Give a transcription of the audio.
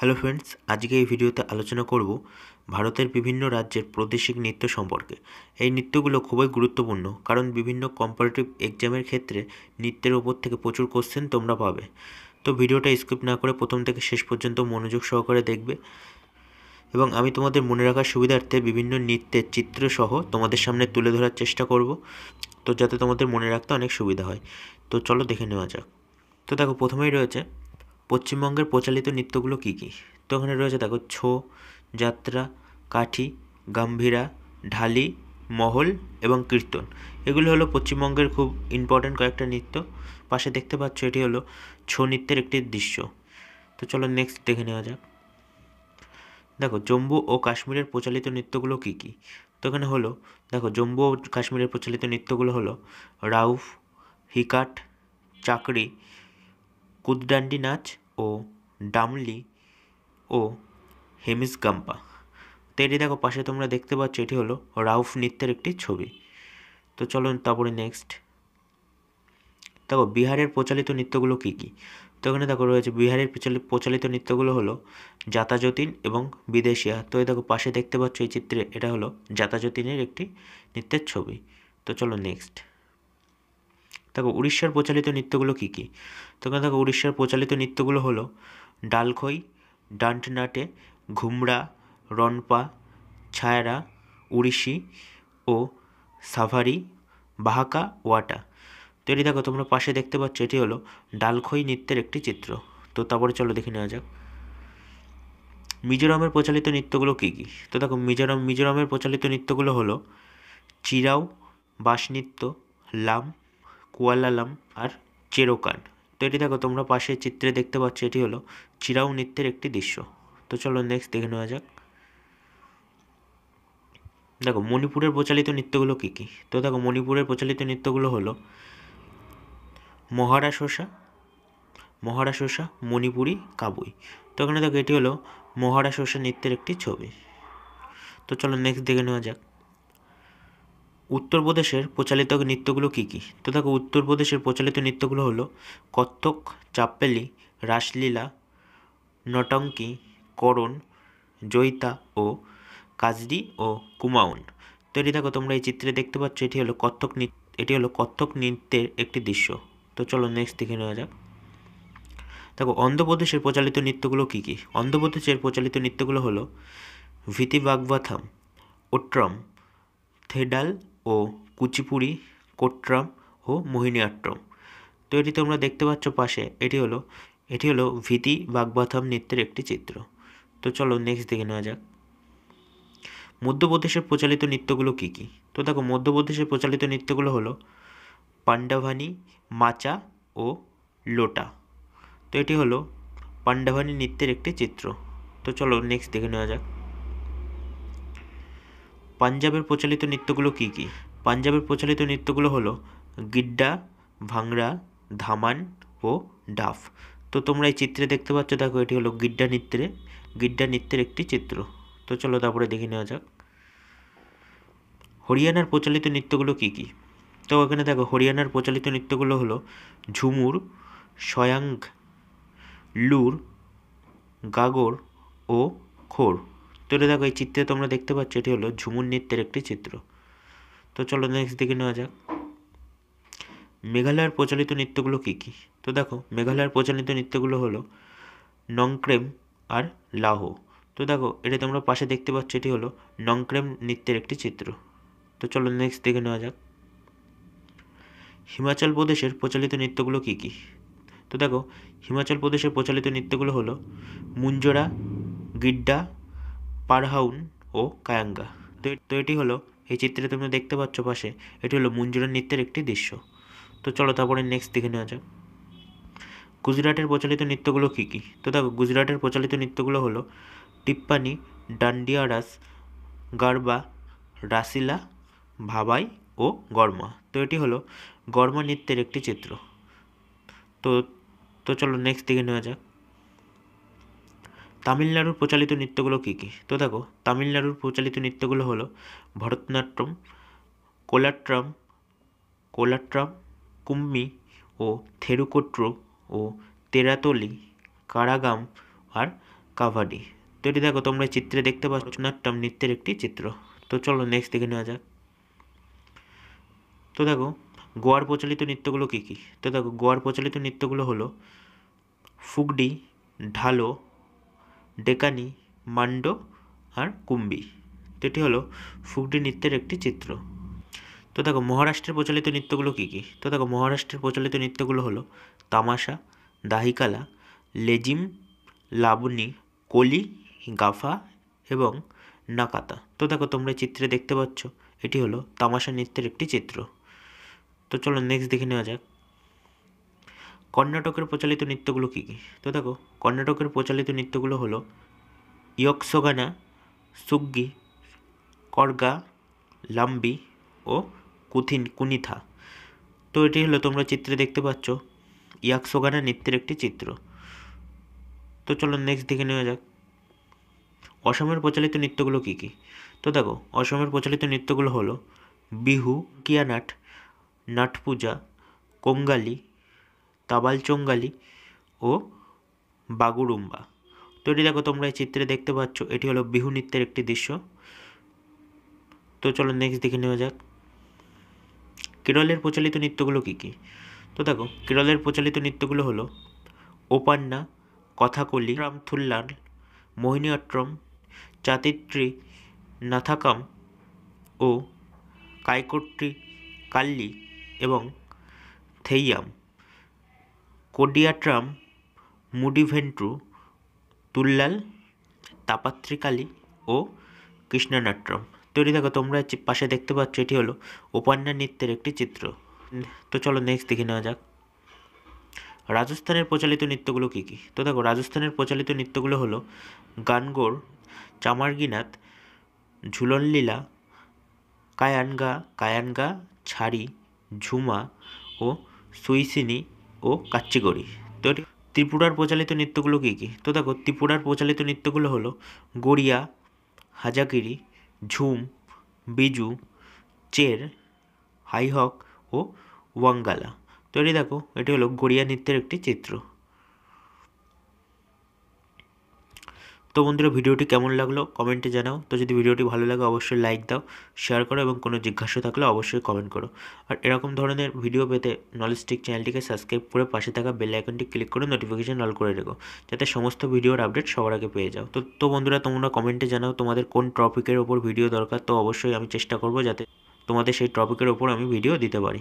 hello friends আজকে এই ভিডিওতে আলোচনা করব ভারতের বিভিন্ন রাজ্যের প্রাদেশিক নৃত্য সম্পর্কে এই নৃত্যগুলো খুবই গুরুত্বপূর্ণ কারণ বিভিন্ন কম্পারেটিভ এক্সামের ক্ষেত্রে নৃত্যের ওপর থেকে প্রচুর কোশ্চেন তোমরা পাবে তো ভিডিওটা স্কিপ না করে প্রথম থেকে শেষ পর্যন্ত মনোযোগ সহকারে দেখবে এবং আমি তোমাদের মনে রাখার সুবিধার্থে বিভিন্ন নৃত্যের চিত্রসহ তোমাদের সামনে তুলে ধরার চেষ্টা করব তো যাতে তোমাদের মনে রাখতে অনেক সুবিধা হয় তো চলো দেখে নেওয়া যাক তো দেখো প্রথমেই রয়েছে পশ্চিমবঙ্গের প্রচলিত নৃত্যগুলো কী কী তো ওখানে রয়েছে দেখো ছৌ যাত্রা কাঠি গাম্ভীরা ঢালি মহল এবং কীর্তন এগুলো হলো পশ্চিমবঙ্গের খুব ইম্পর্ট্যান্ট কয়েকটা নৃত্য পাশে দেখতে পাচ্ছ এটি হলো ছৌ নৃত্যের একটি দৃশ্য তো চলো নেক্সট দেখে নেওয়া যাক দেখো জম্মু ও কাশ্মীরের প্রচলিত নৃত্যগুলো কী কী তো এখানে হলো দেখো জম্মু ও কাশ্মীরের প্রচলিত নৃত্যগুলো হলো রাউফ হিকাট চাকরি কুদডান্ডি নাচ ও ডামলি ও হেমিস গাম্পা তো এটি দেখো পাশে তোমরা দেখতে পাচ্ছ এটি হলো রাউফ নৃত্যের একটি ছবি তো চলো তারপরে নেক্সট দেখো বিহারের প্রচলিত নৃত্যগুলো কী কী তো এখানে দেখো রয়েছে বিহারের প্রচলিত নৃত্যগুলো হলো যাতাযতীন এবং বিদেশিয়া তো এই দেখো পাশে দেখতে পাচ্ছ এই চিত্রে এটা হলো যাতাযতীনের একটি নৃত্যের ছবি তো চলো নেক্সট দেখো উড়িষ্যার প্রচলিত নৃত্যগুলো কী কী তোমরা দেখো উড়িষ্যার প্রচলিত নৃত্যগুলো হলো ডালখই ডান্টনাটে ঘুমরা রনপা ছায়রা উড়িষি ও সাভারি বাহাকা ওয়াটা তো এটি দেখো তোমরা পাশে দেখতে পাচ্ছ এটি হলো ডালখই নৃত্যের একটি চিত্র তো তারপরে চলো দেখে নেওয়া যাক মিজোরামের প্রচলিত নৃত্যগুলো কী কী তো দেখো মিজোরাম মিজোরামের প্রচলিত নৃত্যগুলো হলো চিরাও বাস নৃত্য লাম কুয়ালালাম আর চেরোকান তো এটি দেখো তোমরা পাশে চিত্রে দেখতে পাচ্ছ এটি হলো চিরাউ নৃত্যের একটি দৃশ্য তো চলো নেক্সট দেখে নেওয়া যাক দেখো মণিপুরের প্রচলিত নৃত্যগুলো কী কী তো দেখো মণিপুরের প্রচলিত নৃত্যগুলো হলো মহারা শোষা মহারা শোষা মণিপুরি কাবুই তো এখানে দেখো এটি হলো মহারা শোষা নৃত্যের একটি ছবি তো চলো নেক্সট দেখে নেওয়া যাক উত্তরপ্রদেশের প্রচলিত নৃত্যগুলো কী কী তো দেখো উত্তরপ্রদেশের প্রচলিত নৃত্যগুলো হলো কত্থক চাপ্পেলি রাসলীলা নটঙ্কি করণ জৈতা ও কাজরি ও কুমাউন তো এটি দেখো তোমরা এই চিত্রে দেখতে পাচ্ছ এটি হলো কত্থক নৃত্য এটি হলো কত্থক নৃত্যের একটি দৃশ্য তো চলো নেক্সট দেখে নেওয়া যাক দেখো অন্ধ্রপ্রদেশের প্রচলিত নৃত্যগুলো কী কী অন্ধ্রপ্রদেশের প্রচলিত নৃত্যগুলো হলো ভিতি বাগবাথাম ওট্রম থেডাল ও কুচিপুড়ি কোট্রাম ও মোহিনীয়াট্টম তো এটি তোমরা দেখতে পাচ্ছ পাশে এটি হলো এটি হলো ভীতি বাগবাথাম নৃত্যের একটি চিত্র তো চলো নেক্সট দেখে নেওয়া যাক মধ্যপ্রদেশের প্রচলিত নৃত্যগুলো কী কী তো দেখো মধ্যপ্রদেশের প্রচলিত নৃত্যগুলো হলো পাণ্ডাভানি মাচা ও লোটা তো এটি হলো পাণ্ডাভানি নৃত্যের একটি চিত্র তো চলো নেক্সট দেখে নেওয়া যাক পাঞ্জাবের প্রচলিত নৃত্যগুলো কী কী পাঞ্জাবের প্রচলিত নৃত্যগুলো হলো গিড্ডা ভাংরা ধামান ও ডাফ তো তোমরা এই চিত্রে দেখতে পাচ্ছ দেখো এটি হলো গিড্ডা নৃত্যে গিড্ডা নৃত্যের একটি চিত্র তো চলো তারপরে দেখে নেওয়া যাক হরিয়ানার প্রচলিত নৃত্যগুলো কী কী তো এখানে দেখো হরিয়ানার প্রচলিত নৃত্যগুলো হলো ঝুমুর সয়াং লুর গাগর ও খোর তো দেখো এই চিত্রে তোমরা দেখতে পাচ্ছ এটি হলো ঝুমুর নৃত্যের একটি চিত্র তো চলো নেক্সট দিকে নেওয়া যাক মেঘালয়ের প্রচলিত নৃত্যগুলো কী কী তো দেখো মেঘালয়ের প্রচলিত নৃত্যগুলো হলো নংক্রেম আর লাহো তো দেখো এটা তোমরা পাশে দেখতে পাচ্ছ এটি হলো নংক্রেম নৃত্যের একটি চিত্র তো চলো নেক্সট দিকে নেওয়া যাক হিমাচল প্রদেশের প্রচলিত নৃত্যগুলো কী কী তো দেখো হিমাচল প্রদেশের প্রচলিত নৃত্যগুলো হলো মুঞ্জরা গিড্ডা পারহাউন ও কায়াঙ্গা তো এটি হলো এই চিত্রে তুমি দেখতে পাচ্ছ পাশে এটি হলো মঞ্জুরের নৃত্যের একটি দৃশ্য তো চলো তারপরে নেক্সট দেখে নেওয়া যাক গুজরাটের প্রচলিত নৃত্যগুলো কী কী তো দেখো গুজরাটের প্রচলিত নৃত্যগুলো হলো টিপ্পানি ডান্ডিয়ারাস গারবা রাসিলা ভাবাই ও গরমা তো এটি হলো গরমা নৃত্যের একটি চিত্র তো তো চলো নেক্সট দিকে নেওয়া যাক তামিলনাড়ুর প্রচলিত নৃত্যগুলো কী কী তো দেখো তামিলনাড়ুর প্রচলিত নৃত্যগুলো হলো ভরতনাট্যম কোলাট্রাম কোলাট্রাম কুম্মি ও থেরুকোট্রো ও তেরাতলি কারাগাম আর কাভাডি তো এটি দেখো তোমরা চিত্রে দেখতে পাচ্ছ নাট্যম নৃত্যের একটি চিত্র তো চলো নেক্সট দেখে নেওয়া যাক তো দেখো গোয়ার প্রচলিত নৃত্যগুলো কী কী তো দেখো গোয়ার প্রচলিত নৃত্যগুলো হলো ফুগডি ঢালো ডেকানি মান্ড আর কুম্বি এটি হলো ফুগডি নৃত্যের একটি চিত্র তো দেখো মহারাষ্ট্রের প্রচলিত নৃত্যগুলো কী কী তো দেখো মহারাষ্ট্রের প্রচলিত নৃত্যগুলো হলো তামাশা দাহিকালা লেজিম লাবনি কলি গাফা এবং নাকাতা তো দেখো তোমরা চিত্রে দেখতে পাচ্ছ এটি হলো তামাশা নৃত্যের একটি চিত্র তো চলো নেক্সট দেখে নেওয়া যাক কর্ণাটকের প্রচলিত নৃত্যগুলো কী কী তো দেখো কর্ণাটকের প্রচলিত নৃত্যগুলো হলো ইয়কসোগানা সুগ্গি করগা লাম্বি ও কুথিন কুনিথা তো এটি হলো তোমরা চিত্রে দেখতে পাচ্ছ ইয়াকসোগানা নৃত্যের একটি চিত্র তো চলো নেক্সট দেখে নেওয়া যাক অসমের প্রচলিত নৃত্যগুলো কী কী তো দেখো অসমের প্রচলিত নৃত্যগুলো হলো বিহু কিয়ানাট নাট পূজা কোঙ্গালি চঙ্গালি ও বাগুরুম্বা তো এটি দেখো তোমরা এই চিত্রে দেখতে পাচ্ছ এটি হলো বিহু নৃত্যের একটি দৃশ্য তো চলো নেক্সট দেখে নেওয়া যাক কেরলের প্রচলিত নৃত্যগুলো কী কী তো দেখো কেরলের প্রচলিত নৃত্যগুলো হলো ওপান্না কথাকলি রামথুল্লাল মোহিনীঅট্টম চাতিত্রি নাথাকাম ও কাইকট্রি কাল্লি এবং থেইয়াম কোডিয়াট্রাম মুডিভেন্ট্রু তুল্লাল তাপাত্রিকালি ও তো তৈরি দেখো তোমরা পাশে দেখতে পাচ্ছ এটি হলো উপান্না নৃত্যের একটি চিত্র তো চলো নেক্সট দেখে নেওয়া যাক রাজস্থানের প্রচলিত নৃত্যগুলো কী কী তো দেখো রাজস্থানের প্রচলিত নৃত্যগুলো হলো গানগোর চামারগিনাথ ঝুলনলীলা কায়ানগা কায়ানগা ছাড়ি ঝুমা ও সুইসিনি ও কাচ্চিগড়ি তো ত্রিপুরার প্রচালিত নৃত্যগুলো কী কী তো দেখো ত্রিপুরার প্রচালিত নৃত্যগুলো হলো গড়িয়া হাজাকিরি ঝুম বিজু চের হাইহক ও ওয়াঙ্গালা তো এটি দেখো এটি হলো গড়িয়া নৃত্যের একটি চিত্র তো বন্ধুরা ভিডিওটি কেমন লাগলো কমেন্টে জানাও তো যদি ভিডিওটি ভালো লাগে অবশ্যই লাইক দাও শেয়ার করো এবং কোনো জিজ্ঞাসা থাকলে অবশ্যই কমেন্ট করো আর এরকম ধরনের ভিডিও পেতে নলেজটিক চ্যানেলটিকে সাবস্ক্রাইব করে পাশে থাকা বেল আইকনটি ক্লিক করে নোটিফিকেশান অল করে রেখো যাতে সমস্ত ভিডিওর আপডেট সবার আগে পেয়ে যাও তো তো বন্ধুরা তোমরা কমেন্টে জানাও তোমাদের কোন টপিকের ওপর ভিডিও দরকার তো অবশ্যই আমি চেষ্টা করবো যাতে তোমাদের সেই টপিকের ওপর আমি ভিডিও দিতে পারি